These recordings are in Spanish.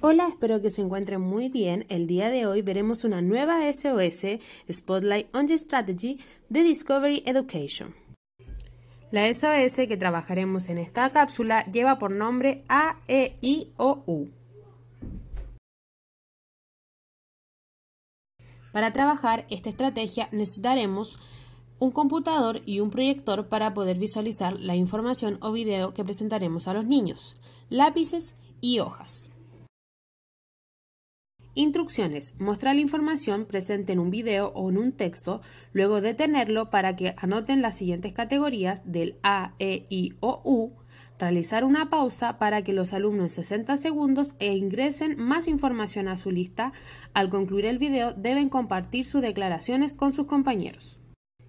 Hola, espero que se encuentren muy bien. El día de hoy veremos una nueva SOS, Spotlight on Strategy, de Discovery Education. La SOS que trabajaremos en esta cápsula lleva por nombre AEIOU. Para trabajar esta estrategia necesitaremos un computador y un proyector para poder visualizar la información o video que presentaremos a los niños, lápices y hojas. Instrucciones. Mostrar la información presente en un video o en un texto, luego detenerlo para que anoten las siguientes categorías del A, E, I o U. Realizar una pausa para que los alumnos en 60 segundos e ingresen más información a su lista. Al concluir el video deben compartir sus declaraciones con sus compañeros.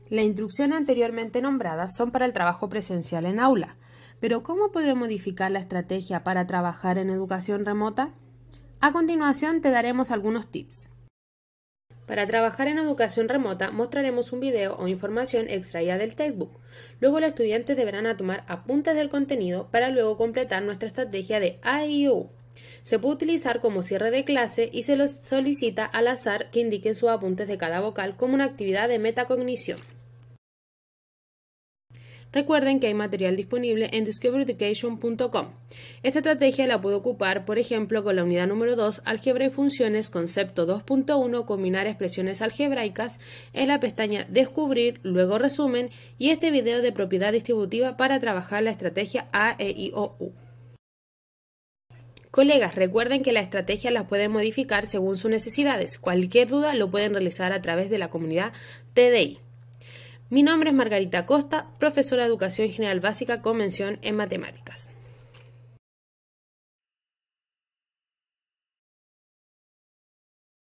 Las instrucciones anteriormente nombradas son para el trabajo presencial en aula, pero ¿cómo podré modificar la estrategia para trabajar en educación remota? A continuación te daremos algunos tips. Para trabajar en educación remota mostraremos un video o información extraída del textbook. Luego los estudiantes deberán tomar apuntes del contenido para luego completar nuestra estrategia de IEU. Se puede utilizar como cierre de clase y se los solicita al azar que indiquen sus apuntes de cada vocal como una actividad de metacognición. Recuerden que hay material disponible en discovereducation.com. Esta estrategia la puedo ocupar, por ejemplo, con la unidad número 2, álgebra y funciones, concepto 2.1, combinar expresiones algebraicas, en la pestaña Descubrir, luego resumen y este video de propiedad distributiva para trabajar la estrategia AEIOU. Colegas, recuerden que la estrategia las pueden modificar según sus necesidades. Cualquier duda lo pueden realizar a través de la comunidad TDI. Mi nombre es Margarita Costa, profesora de Educación General Básica con mención en matemáticas.